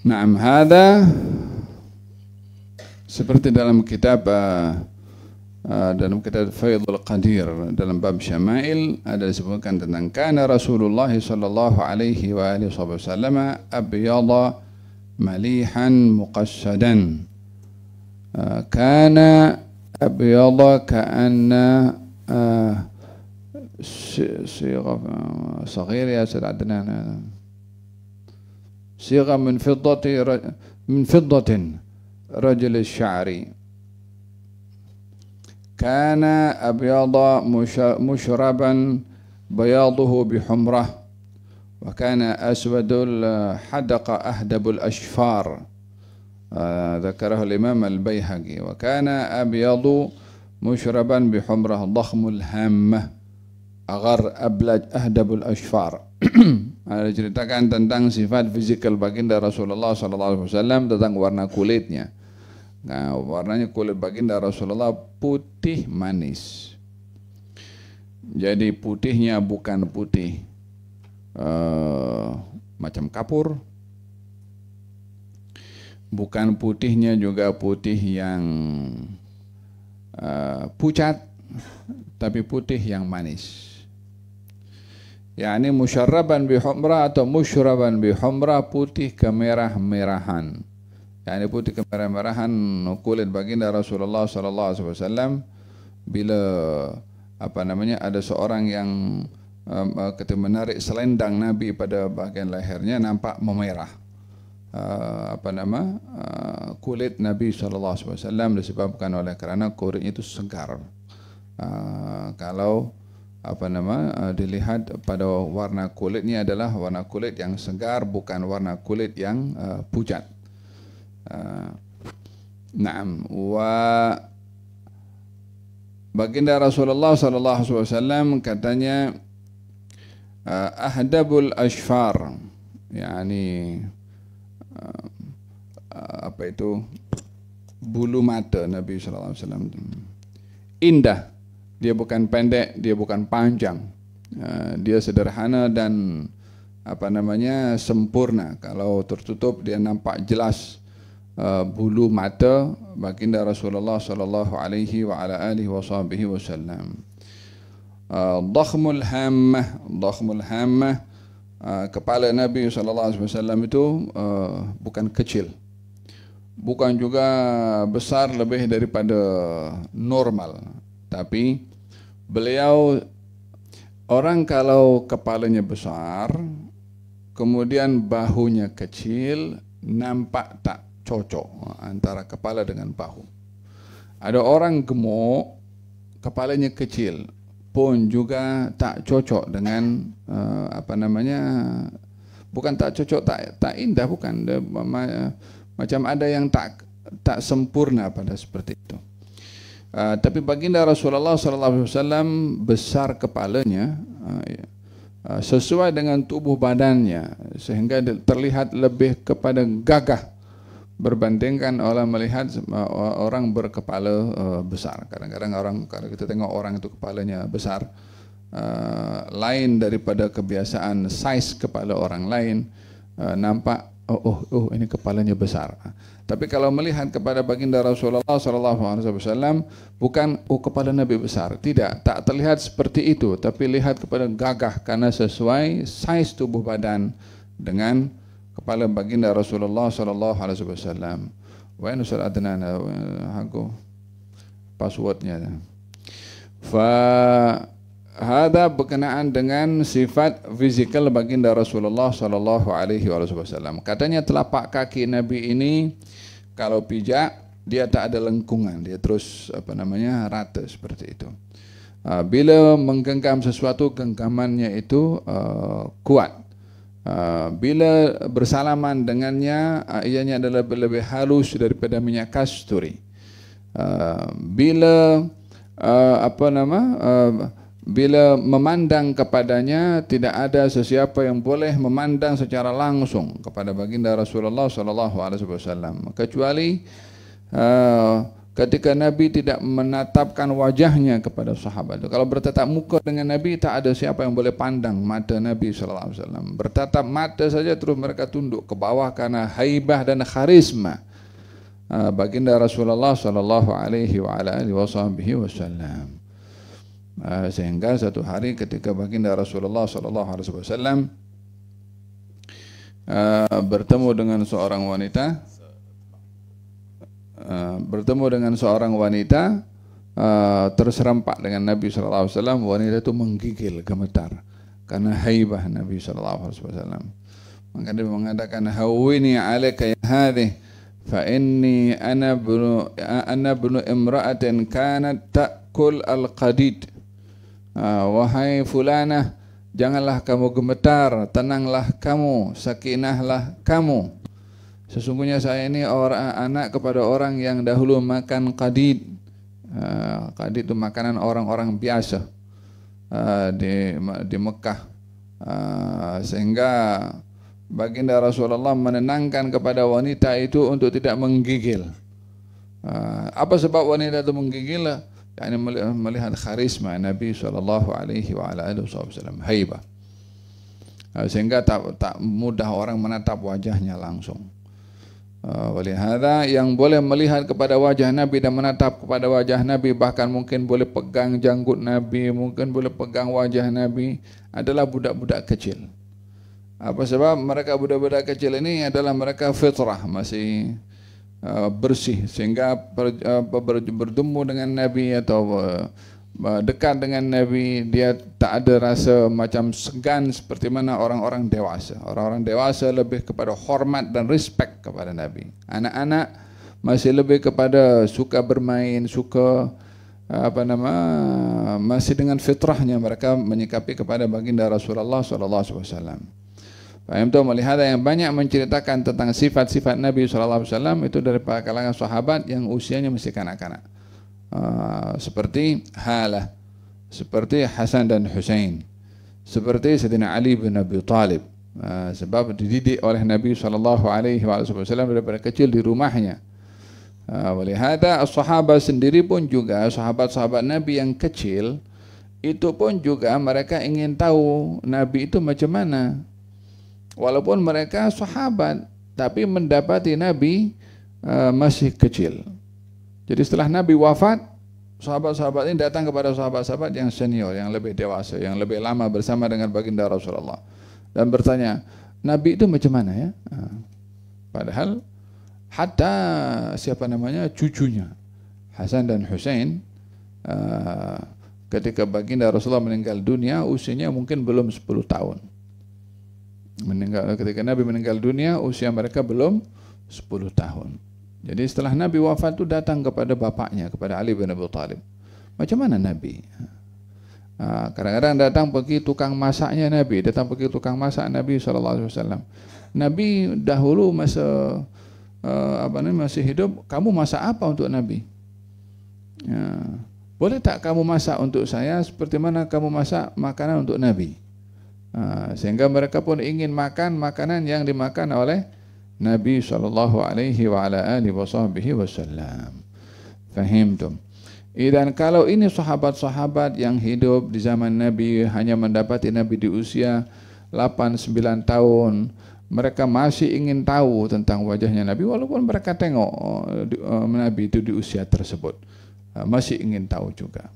Naam hadha seperti dalam kitab uh, uh, dalam kitab Faidul Qadir dalam bab Syama'il ada disebutkan tentang kana Rasulullah sallallahu alaihi wa alihi wasallam abyada malihan muqassadan uh, kana abyada ka'anna صغير يا سيد عدنان صيغة من فضة من فضة رجل الشعر كان أبيض مشربا بياضه بحمره وكان أسود الحدق أهدب الأشفار آه، ذكره الإمام البيهقي وكان أبيض مشربا بحمره ضخم الهامة أغر أبلج أهدب الأشفار ada ceritakan tentang sifat fizikal baginda Rasulullah sallallahu alaihi wasallam tentang warna kulitnya. Nah, warnanya kulit baginda Rasulullah putih manis. Jadi putihnya bukan putih uh, macam kapur. Bukan putihnya juga putih yang uh, pucat tapi putih yang manis yang ini musyarraban bihumra atau musyurraban bihumra putih kemerah-merahan yang ini putih kemerah-merahan kulit baginda Rasulullah SAW bila apa namanya ada seorang yang um, ketika eh, menarik selendang Nabi pada bahagian lehernya nampak memerah uh, apa nama uh, kulit Nabi SAW disebabkan oleh kerana kulitnya itu segar uh, kalau apa nama eh, dilihat pada warna kulitnya adalah warna kulit yang segar bukan warna kulit yang uh, eh, pucat. Uh, eh, naam wa Baginda Rasulullah sallallahu alaihi wasallam katanya uh, ahdabul ashfar yakni uh, apa itu bulu mata Nabi sallallahu alaihi wasallam indah dia bukan pendek, dia bukan panjang. Ah, dia sederhana dan apa namanya sempurna. Kalau tertutup dia nampak jelas ah, bulu mata baginda Rasulullah sallallahu alaihi wasallam. Ah, dakhmul hammah, dakhmul hammah kepala Nabi sallallahu alaihi wasallam itu bukan kecil. Bukan juga besar lebih daripada normal. Tapi beliau orang kalau kepalanya besar kemudian bahunya kecil nampak tak cocok ha, antara kepala dengan bahu ada orang gemuk kepalanya kecil pun juga tak cocok dengan uh, apa namanya bukan tak cocok tak tak indah bukan macam ada yang tak tak sempurna pada seperti itu Ah, tapi baginda Rasulullah sallallahu alaihi besar kepalanya ah, ya. ah, sesuai dengan tubuh badannya sehingga terlihat lebih kepada gagah berbandingkan oleh melihat orang berkepala besar kadang-kadang orang kalau kita tengok orang itu kepalanya besar lain daripada kebiasaan size kepala orang lain nampak oh, oh, oh ini kepalanya besar. Tapi kalau melihat kepada baginda Rasulullah sallallahu alaihi wasallam bukan oh kepala Nabi besar, tidak, tak terlihat seperti itu, tapi lihat kepada gagah karena sesuai size tubuh badan dengan kepala baginda Rasulullah sallallahu alaihi wasallam. Wa aku sallatna passwordnya. Fa hada berkenaan dengan sifat fizikal baginda Rasulullah sallallahu alaihi wasallam. Katanya telapak kaki Nabi ini kalau pijak dia tak ada lengkungan, dia terus apa namanya rata seperti itu. Ah, bila menggenggam sesuatu genggamannya itu uh, kuat. Uh, bila bersalaman dengannya uh, ianya adalah lebih, lebih halus daripada minyak kasturi. Uh, bila uh, apa nama uh, bila memandang kepadanya tidak ada sesiapa yang boleh memandang secara langsung kepada baginda Rasulullah sallallahu alaihi wasallam kecuali uh, ketika Nabi tidak menatapkan wajahnya kepada sahabat. Kalau bertatap muka dengan Nabi tak ada siapa yang boleh pandang mata Nabi sallallahu alaihi wasallam. Bertatap mata saja terus mereka tunduk ke bawah karena haibah dan karisma uh, baginda Rasulullah sallallahu alaihi wasallam. Ah, sehingga satu hari ketika baginda Rasulullah sallallahu alaihi wasallam ah, bertemu dengan seorang wanita ah, bertemu dengan seorang wanita terserempak dengan Nabi sallallahu alaihi wasallam wanita itu menggigil gemetar karena haibah Nabi sallallahu alaihi wasallam maka dia mengatakan hawini alaika ya hadhi fa inni ana ibnu ana ibnu imra'atin kanat ta'kul alqadid Ah, wahai fulanah janganlah kamu gemetar tenanglah kamu sakinahlah kamu sesungguhnya saya ini orang anak kepada orang yang dahulu makan qadid ah, qadid itu makanan orang-orang biasa ah, di di Mekah sehingga baginda Rasulullah menenangkan kepada wanita itu untuk tidak menggigil apa sebab wanita itu menggigil yakni melihat karisma Nabi sallallahu alaihi wa ala alihi wasallam haibah sehingga tak, tak mudah orang menatap wajahnya langsung oleh hada yang boleh melihat kepada wajah Nabi dan menatap kepada wajah Nabi bahkan mungkin boleh pegang janggut Nabi mungkin boleh pegang wajah Nabi adalah budak-budak kecil apa sebab mereka budak-budak kecil ini adalah mereka fitrah masih Uh, bersih sehingga ber, uh, berjumpa dengan Nabi atau uh, dekat dengan Nabi dia tak ada rasa macam segan seperti mana orang-orang dewasa orang-orang dewasa lebih kepada hormat dan respect kepada Nabi anak-anak masih lebih kepada suka bermain suka apa nama masih dengan fitrahnya mereka menyikapi kepada baginda Rasulullah sallallahu alaihi wasallam Fahimtum, oleh hal yang banyak menceritakan tentang sifat-sifat Nabi Alaihi Wasallam itu dari kalangan sahabat yang usianya masih kanak-kanak. Uh, seperti Halah, seperti Hasan dan Hussein, seperti Sayyidina Ali bin Abi Talib. Uh, sebab dididik oleh Nabi Alaihi Wasallam dari pada kecil di rumahnya. Uh, sahabat sendiri pun juga, sahabat-sahabat Nabi yang kecil, itu pun juga mereka ingin tahu Nabi itu macam mana walaupun mereka sahabat tapi mendapati Nabi uh, masih kecil. Jadi setelah Nabi wafat, sahabat-sahabat ini datang kepada sahabat-sahabat yang senior, yang lebih dewasa, yang lebih lama bersama dengan baginda Rasulullah dan bertanya, Nabi itu macam mana ya? Ah. Padahal hatta siapa namanya cucunya Hasan dan Hussein uh, ah, ketika baginda Rasulullah meninggal dunia usianya mungkin belum 10 tahun meninggal ketika Nabi meninggal dunia usia mereka belum 10 tahun. Jadi setelah Nabi wafat itu datang kepada bapaknya kepada Ali bin Abi Thalib. Macam mana Nabi? Ah, kadang-kadang datang pergi tukang masaknya Nabi, datang pergi tukang masak Nabi sallallahu alaihi wasallam. Nabi dahulu masa ah, apa namanya masih hidup, kamu masak apa untuk Nabi? Ya. Boleh tak kamu masak untuk saya seperti mana kamu masak makanan untuk Nabi? Ha, sehingga mereka pun ingin makan makanan yang dimakan oleh Nabi sallallahu alaihi wa ala alihi wasallam. Fahimtum? Dan kalau ini sahabat-sahabat yang hidup di zaman Nabi hanya mendapati Nabi di usia 8-9 tahun, mereka masih ingin tahu tentang wajahnya Nabi walaupun mereka tengok uh, uh, Nabi itu di usia tersebut. Uh, masih ingin tahu juga.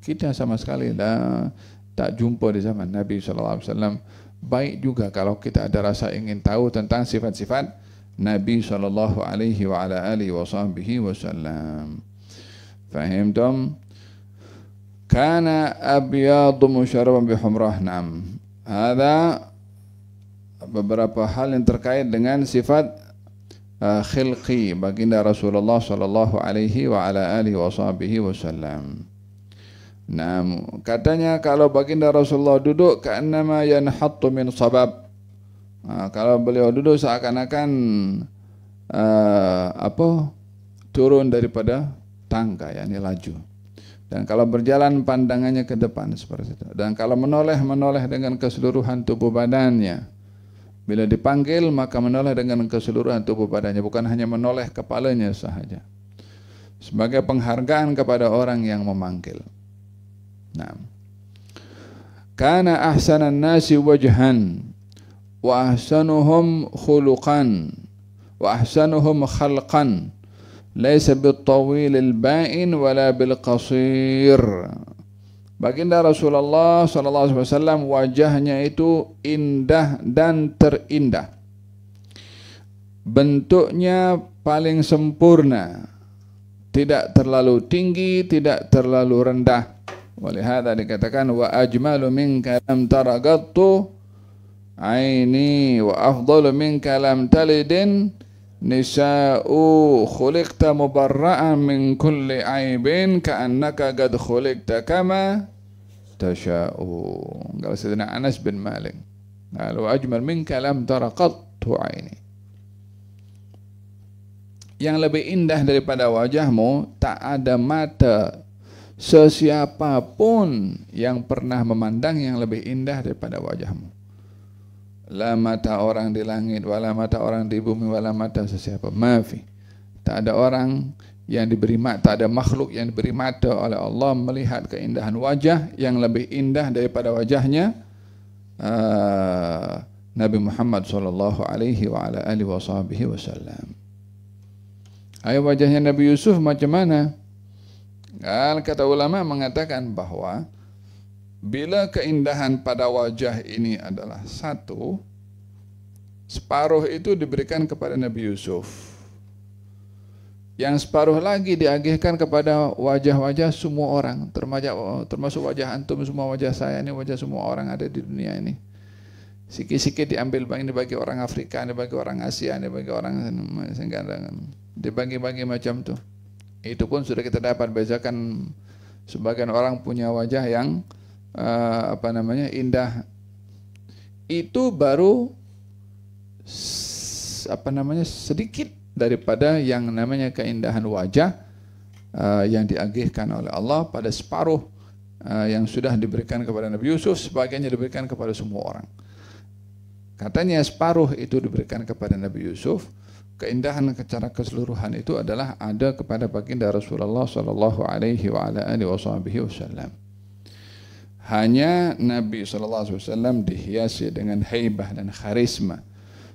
Kita sama sekali dah tak jumpa di zaman Nabi SAW baik juga kalau kita ada rasa ingin tahu tentang sifat-sifat Nabi sallallahu alaihi wa Faham tak? Kana abyadu musyarraban bihumrah humrah Ada beberapa hal yang terkait dengan sifat eh, khilqi baginda Rasulullah sallallahu alaihi wa Nah, katanya kalau baginda Rasulullah duduk ka'annama yanhattu min sabab. Nah, ha, kalau beliau duduk seakan-akan uh, apa? turun daripada tangga yakni laju. Dan kalau berjalan pandangannya ke depan seperti itu. Dan kalau menoleh menoleh dengan keseluruhan tubuh badannya. Bila dipanggil maka menoleh dengan keseluruhan tubuh badannya bukan hanya menoleh kepalanya sahaja. Sebagai penghargaan kepada orang yang memanggil. Nah. Kana ahsanan nasi wajhan wa ahsanuhum khuluqan wa ahsanuhum khalqan laysa bitawil albain wala bilqasir. Baginda Rasulullah sallallahu alaihi wasallam wajahnya itu indah dan terindah. Bentuknya paling sempurna. Tidak terlalu tinggi, tidak terlalu rendah. ولهذا لكتكان وأجمل منك لم تر قط عيني وأفضل منك لم تلد نساء خلقت مبرأ من كل عيب كأنك قد خلقت كما تشاء قال سيدنا أنس بن مالك قال وأجمل منك لم تر قط عيني yang lebih indah daripada wajahmu tak ada mata sesiapapun yang pernah memandang yang lebih indah daripada wajahmu. La mata orang di langit, wala mata orang di bumi, wala mata sesiapa. Maafi. Tak ada orang yang diberi mata, tak ada makhluk yang diberi mata oleh Allah melihat keindahan wajah yang lebih indah daripada wajahnya. Uh, Nabi Muhammad sallallahu alaihi wa ala alihi wasallam. Ayo wajahnya Nabi Yusuf macam mana? Dan kata ulama mengatakan bahawa bila keindahan pada wajah ini adalah satu, separuh itu diberikan kepada Nabi Yusuf. Yang separuh lagi diagihkan kepada wajah-wajah semua orang, termasuk wajah antum semua, wajah saya ini, wajah semua orang ada di dunia ini. Sikit-sikit diambil bagi ini bagi orang Afrika, ini bagi orang Asia, ini bagi orang Singgandang, dibagi-bagi macam tu itu pun sudah kita dapat bezakan sebagian orang punya wajah yang uh, apa namanya indah itu baru apa namanya sedikit daripada yang namanya keindahan wajah uh, yang diagihkan oleh Allah pada separuh uh, yang sudah diberikan kepada Nabi Yusuf sebagiannya diberikan kepada semua orang katanya separuh itu diberikan kepada Nabi Yusuf keindahan secara keseluruhan itu adalah ada kepada baginda Rasulullah sallallahu alaihi wa ala alihi wasallam. Hanya Nabi sallallahu alaihi wasallam dihiasi dengan haibah dan karisma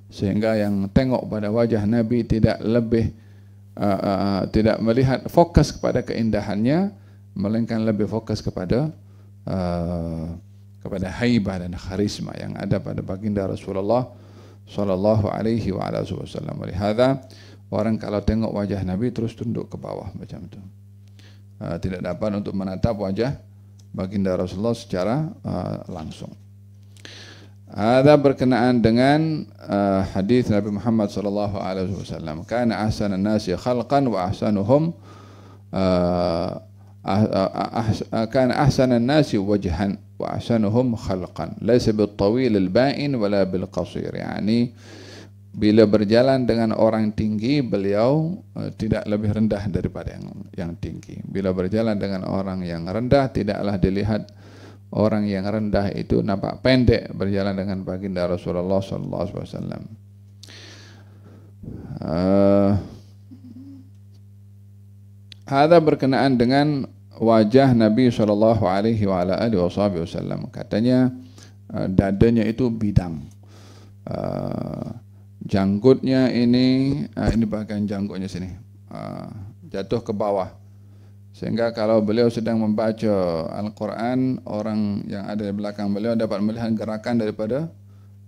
sehingga yang tengok pada wajah Nabi tidak lebih uh, uh, tidak melihat fokus kepada keindahannya melainkan lebih fokus kepada uh, kepada haibah dan karisma yang ada pada baginda Rasulullah sallallahu alaihi wa ala wasallam. Oleh hadza orang kalau tengok wajah Nabi terus tunduk ke bawah macam itu. Ah, tidak dapat untuk menatap wajah baginda Rasulullah secara ah, langsung. Ada berkenaan dengan ah, hadis Nabi Muhammad sallallahu alaihi wasallam. Kana ahsanan nasi khalqan wa ahsanuhum كان أحسن الناس وجها وأحسنهم خلقا ليس بالطويل البائن ولا بالقصير يعني bila berjalan dengan orang tinggi beliau eh, tidak lebih rendah daripada yang yang tinggi bila berjalan dengan orang yang rendah tidaklah dilihat orang yang rendah itu nampak pendek berjalan dengan baginda Rasulullah sallallahu alaihi wasallam ah, hada berkenaan dengan wajah Nabi sallallahu alaihi wa alihi wasallam katanya uh, dadanya itu bidang uh, janggutnya ini uh, ini bagian janggutnya sini jatuh ke bawah sehingga kalau beliau sedang membaca Al-Qur'an orang yang ada di belakang beliau dapat melihat gerakan daripada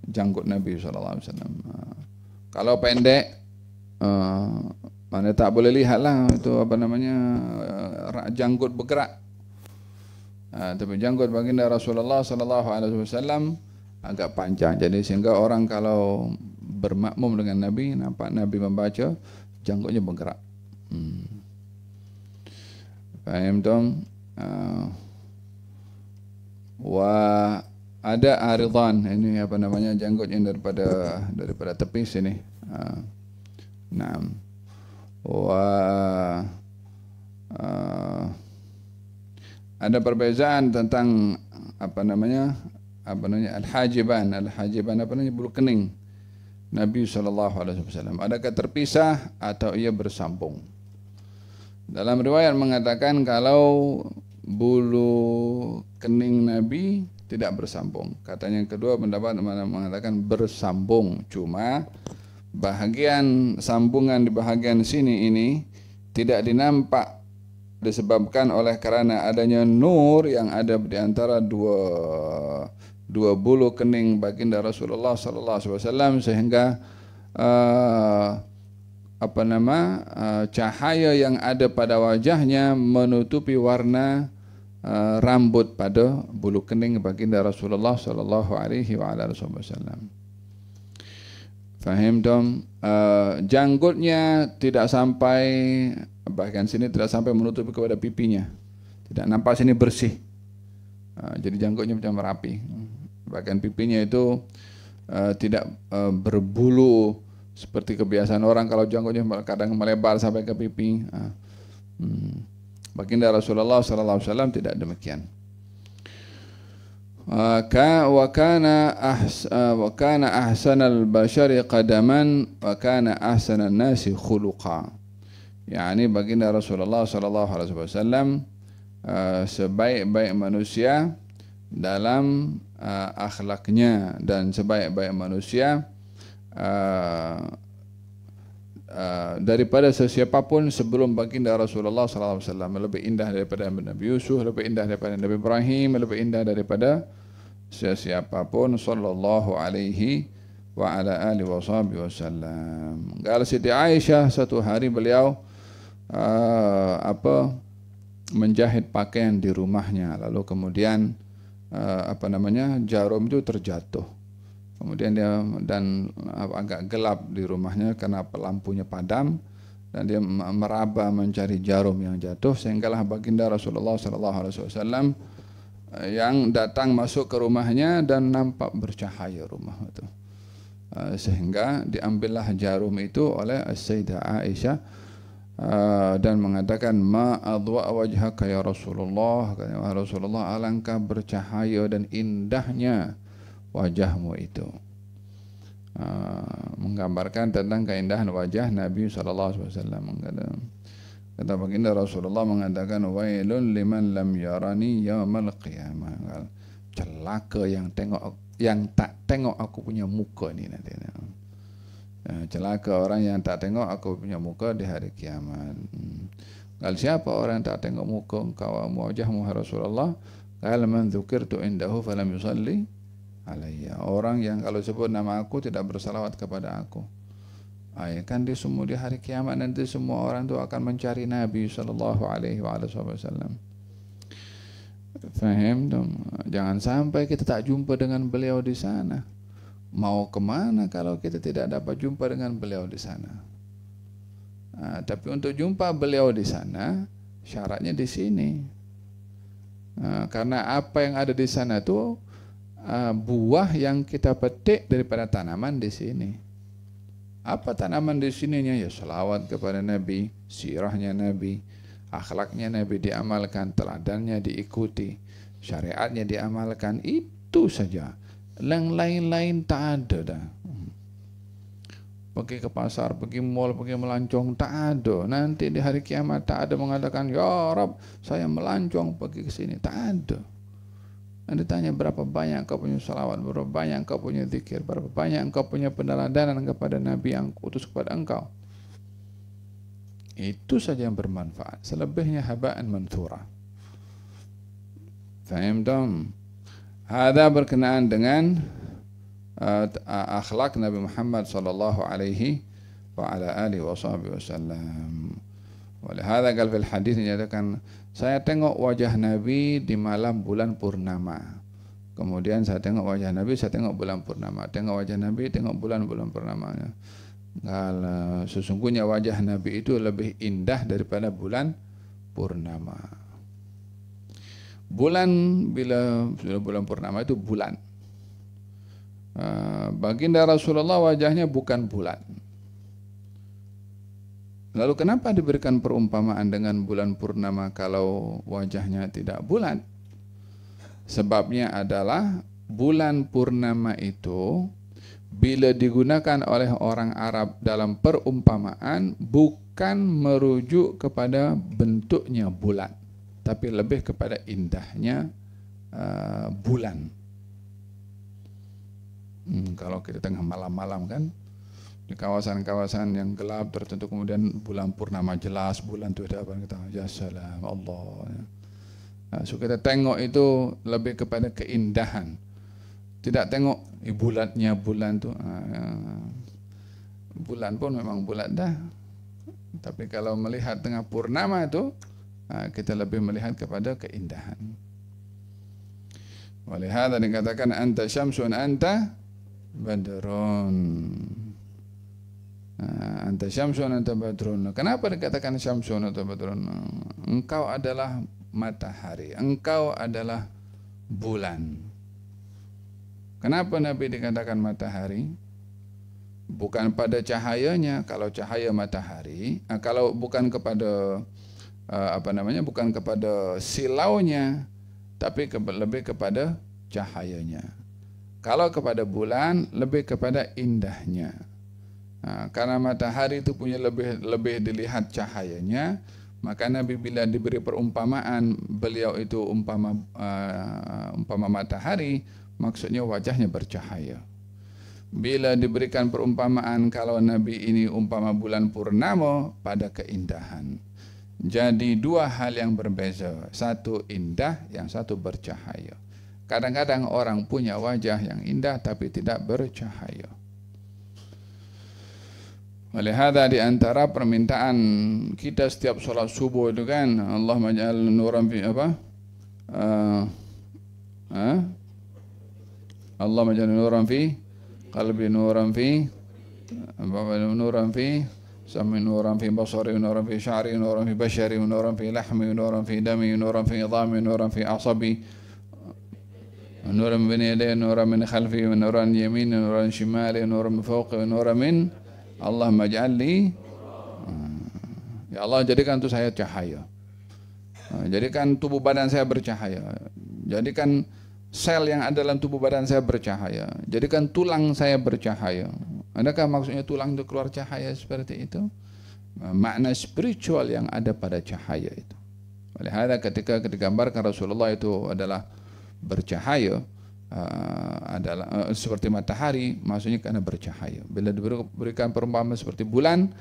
janggut Nabi sallallahu alaihi wasallam kalau pendek mana tak boleh lihat lah itu apa namanya eh, janggut bergerak uh, tapi janggut baginda Rasulullah Sallallahu Alaihi Wasallam agak panjang jadi sehingga orang kalau bermakmum dengan Nabi nampak Nabi membaca janggutnya bergerak hmm. faham tu uh, ha. wa ada aridhan ini apa namanya janggut yang daripada daripada tepi sini uh, ha. nah Wah, oh, uh, ah, ada perbezaan tentang apa namanya apa namanya al-hajiban al-hajiban apa namanya bulu kening Nabi SAW adakah terpisah atau ia bersambung dalam riwayat mengatakan kalau bulu kening Nabi tidak bersambung katanya yang kedua pendapat mana mengatakan bersambung cuma bahagian sambungan di bahagian sini ini tidak dinampak disebabkan oleh kerana adanya nur yang ada di antara dua dua bulu kening baginda Rasulullah sallallahu alaihi wasallam sehingga uh, apa nama uh, cahaya yang ada pada wajahnya menutupi warna uh, rambut pada bulu kening baginda Rasulullah sallallahu alaihi wasallam. Fahim Dom uh, Janggutnya tidak sampai Bahkan sini tidak sampai menutupi kepada pipinya Tidak nampak sini bersih uh, Jadi janggutnya macam rapi Bahkan pipinya itu uh, Tidak uh, berbulu Seperti kebiasaan orang Kalau janggutnya kadang melebar sampai ke pipi uh, hmm. Baginda Rasulullah Sallallahu SAW tidak demikian وكان وكان أحسن البشر قدما وكان أحسن الناس خلقا يعني بقينا رسول الله صلى الله عليه وسلم sebaik-baik manusia dalam uh, akhlaknya dan sebaik-baik manusia uh, uh, daripada sesiapa pun sebelum baginda Rasulullah SAW lebih indah daripada Nabi Yusuf lebih indah daripada Nabi Ibrahim lebih indah daripada siapapun sallallahu alaihi wa ala ali washabi wasallam. Gal Siti Aisyah satu hari beliau uh, apa menjahit pakaian di rumahnya lalu kemudian uh, apa namanya jarum itu terjatuh. Kemudian dia dan uh, agak gelap di rumahnya karena lampunya padam dan dia meraba mencari jarum yang jatuh sehingga lah baginda Rasulullah sallallahu alaihi wasallam Eh, yang datang masuk ke rumahnya dan nampak bercahaya rumah itu. Eh, sehingga diambillah jarum itu oleh Sayyidah Aisyah eh, dan mengatakan ma adwa wajhaka ya Rasulullah kata Rasulullah alangkah bercahaya dan indahnya wajahmu itu menggambarkan tentang keindahan wajah Nabi saw. alaihi Kata baginda Rasulullah mengatakan wailun liman lam yarani ya yaumal qiyamah. Celaka yang tengok yang tak tengok aku punya muka ni nanti. Ya. Ya, celaka orang yang tak tengok aku punya muka di hari kiamat. Hmm. Kal siapa orang tak tengok muka engkau wajahmu Rasulullah? Kal man tu indahu falam yusalli alayya. Orang yang kalau sebut nama aku tidak bersalawat kepada aku. Ayah kan di semua di hari kiamat nanti semua orang tu akan mencari Nabi sallallahu alaihi wasallam. Faham dong? Jangan sampai kita tak jumpa dengan beliau di sana. Mau ke mana kalau kita tidak dapat jumpa dengan beliau di sana? Nah, tapi untuk jumpa beliau di sana syaratnya di sini. Nah, karena apa yang ada di sana tu ah, buah yang kita petik daripada tanaman di sini. Apa tanaman di sininya? Ya salawat kepada Nabi, sirahnya Nabi, akhlaknya Nabi diamalkan, teladannya diikuti, syariatnya diamalkan, itu saja. Yang lain-lain tak ada dah. Pergi ke pasar, pergi mall, pergi melancong, tak ada. Nanti di hari kiamat tak ada mengatakan, Ya Rab, saya melancong pergi ke sini, tak ada. Anda tanya berapa banyak kau punya salawat, berapa banyak kau punya zikir, berapa banyak kau punya peneladanan kepada Nabi yang kutus kepada engkau. Itu saja yang bermanfaat. Selebihnya habaan mentura. Faham tak? Ada berkenaan dengan uh, uh, akhlak Nabi Muhammad sallallahu alaihi wa ala alihi wa sahbihi wa sallam. ada hadha kalfil hadith ini adakan saya tengok wajah Nabi di malam bulan purnama. Kemudian saya tengok wajah Nabi, saya tengok bulan purnama. Tengok wajah Nabi, tengok bulan bulan purnamanya. Kalau sesungguhnya wajah Nabi itu lebih indah daripada bulan purnama. Bulan bila sudah bulan purnama itu bulan. Ah, baginda Rasulullah wajahnya bukan bulan. Lalu kenapa diberikan perumpamaan dengan bulan purnama kalau wajahnya tidak bulat? Sebabnya adalah bulan purnama itu bila digunakan oleh orang Arab dalam perumpamaan bukan merujuk kepada bentuknya bulat tapi lebih kepada indahnya uh, bulan. Hmm, kalau kita tengah malam-malam kan di kawasan-kawasan yang gelap tertentu kemudian bulan purnama jelas bulan tuh ada apa kita ya salam Allah ya. Nah, so kita tengok itu lebih kepada keindahan tidak tengok eh, bulatnya bulan tuh ah, ya. bulan pun memang bulat dah tapi kalau melihat tengah purnama itu ah, kita lebih melihat kepada keindahan walihada dikatakan anta syamsun anta badrun Ah, anta syamsun anta badrun kenapa dikatakan syamsun atau badrun engkau adalah matahari engkau adalah bulan kenapa nabi dikatakan matahari bukan pada cahayanya kalau cahaya matahari ah, kalau bukan kepada ah, apa namanya bukan kepada silaunya tapi lebih kepada cahayanya kalau kepada bulan lebih kepada indahnya Ha, karena matahari itu punya lebih lebih dilihat cahayanya, maka Nabi bila diberi perumpamaan beliau itu umpama uh, umpama matahari, maksudnya wajahnya bercahaya. Bila diberikan perumpamaan kalau Nabi ini umpama bulan purnama pada keindahan. Jadi dua hal yang berbeza, satu indah, yang satu bercahaya. Kadang-kadang orang punya wajah yang indah tapi tidak bercahaya. Oleh hada di antara permintaan kita setiap solat subuh itu kan Allah majal nuran fi apa? Uh, ha? Allah majal nuran fi qalbi nuran fi apa nuran fi sami nuran fi basari nuran fi syari nuran fi bashari nuran fi lahmi nuran fi dami nuran fi idami nuran fi asabi nuran min yadayhi nuran min khalfihi nuran yamini nuran shimali nuran min, fauqi, nuran min Allah majali Ya Allah jadikan tuh saya cahaya ah, Jadikan tubuh badan saya bercahaya Jadikan sel yang ada dalam tubuh badan saya bercahaya Jadikan tulang saya bercahaya Adakah maksudnya tulang itu keluar cahaya seperti itu? Ah, makna spiritual yang ada pada cahaya itu Oleh hal ketika digambarkan Rasulullah itu adalah bercahaya uh, adalah uh, seperti matahari maksudnya karena bercahaya bila diberikan perumpamaan seperti bulan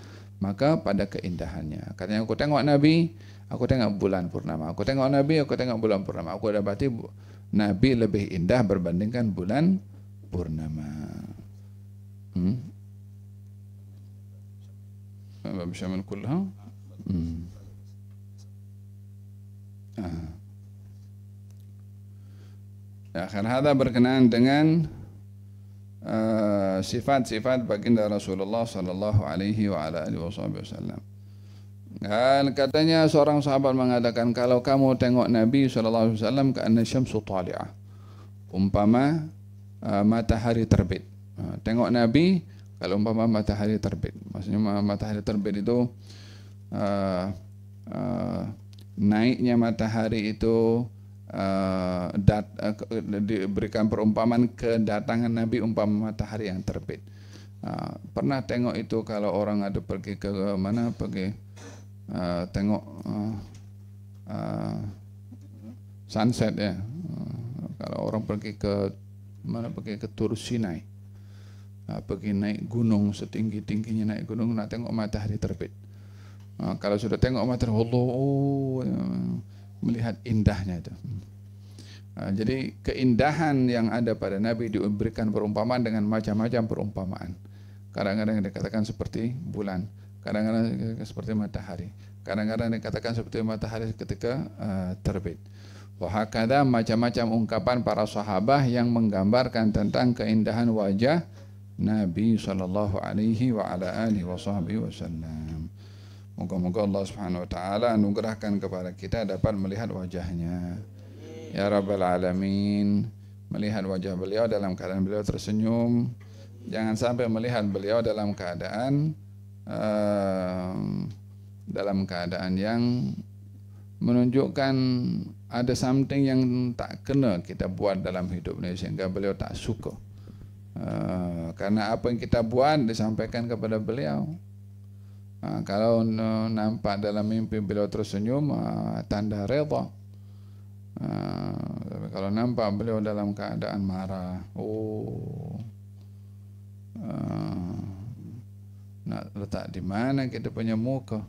maka pada keindahannya katanya aku tengok nabi aku tengok bulan purnama aku tengok nabi aku tengok bulan purnama aku dapati nabi lebih indah berbandingkan bulan purnama hmm bisa hmm. Ah. Ya, karena hada berkenaan dengan eh, sifat-sifat uh, baginda Rasulullah sallallahu alaihi wa ala alihi wasallam. Dan katanya seorang sahabat mengatakan kalau kamu tengok Nabi sallallahu alaihi wasallam kaanna syamsu thali'ah. Umpama uh, matahari terbit. Uh, tengok Nabi kalau umpama matahari terbit. Maksudnya matahari terbit itu uh, uh, naiknya matahari itu Uh, dat, uh, diberikan perumpamaan kedatangan Nabi umpama matahari yang terbit. Uh, pernah tengok itu kalau orang ada pergi ke mana pergi uh, tengok uh, uh, sunset ya. Uh, kalau orang pergi ke mana pergi ke Tursinai uh, pergi naik gunung setinggi tingginya naik gunung nak tengok matahari terbit. Uh, kalau sudah tengok matahari, Allah. Oh, uh, melihat indahnya itu. Nah, ha, jadi keindahan yang ada pada Nabi diberikan perumpamaan dengan macam-macam perumpamaan. Kadang-kadang dikatakan seperti bulan, kadang-kadang seperti matahari, kadang-kadang dikatakan seperti matahari ketika uh, terbit. Wahakada macam-macam ungkapan para sahabah yang menggambarkan tentang keindahan wajah Nabi Shallallahu Alaihi Wasallam. Moga-moga Allah Subhanahu wa taala anugerahkan kepada kita dapat melihat wajahnya. Ya Rabbal Alamin Melihat wajah beliau dalam keadaan beliau tersenyum Jangan sampai melihat beliau dalam keadaan uh, Dalam keadaan yang Menunjukkan ada something yang tak kena kita buat dalam hidup ini Sehingga beliau tak suka uh, eh, Karena apa yang kita buat disampaikan kepada beliau ha, kalau eh, nampak dalam mimpi beliau tersenyum ha, eh, tanda redha ha, kalau nampak beliau dalam keadaan marah oh ha, nak letak di mana kita punya muka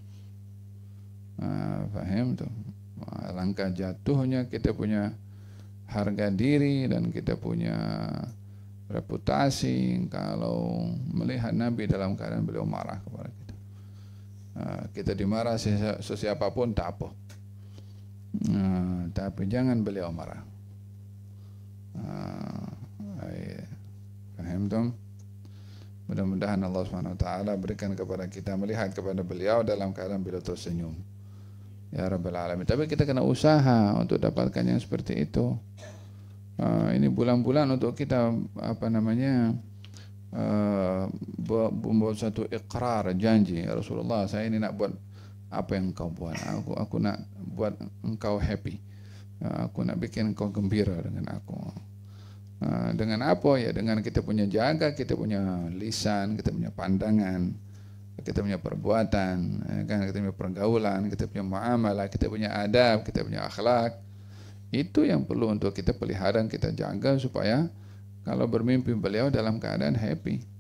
ha, faham tu ha, langkah jatuhnya kita punya harga diri dan kita punya reputasi kalau melihat Nabi dalam keadaan beliau marah kepada kita. Ah, kita dimarah pun tak apa. Ah, tapi jangan beliau marah. Ah, Mudah-mudahan Allah Subhanahu wa taala berikan kepada kita melihat kepada beliau dalam keadaan beliau tersenyum. Ya Rabbal Alamin. Tapi kita kena usaha untuk dapatkan yang seperti itu. Ah, ini bulan-bulan untuk kita apa namanya membuat eh, satu ikrar janji ya Rasulullah saya ini nak buat apa yang engkau buat aku aku nak buat engkau happy eh, aku nak bikin kau gembira dengan aku eh, dengan apa ya dengan kita punya jaga kita punya lisan kita punya pandangan kita punya perbuatan kan kita punya pergaulan kita punya muamalah kita punya adab kita punya akhlak itu yang perlu untuk kita pelihara kita jaga supaya kalau bermimpi beliau dalam keadaan happy.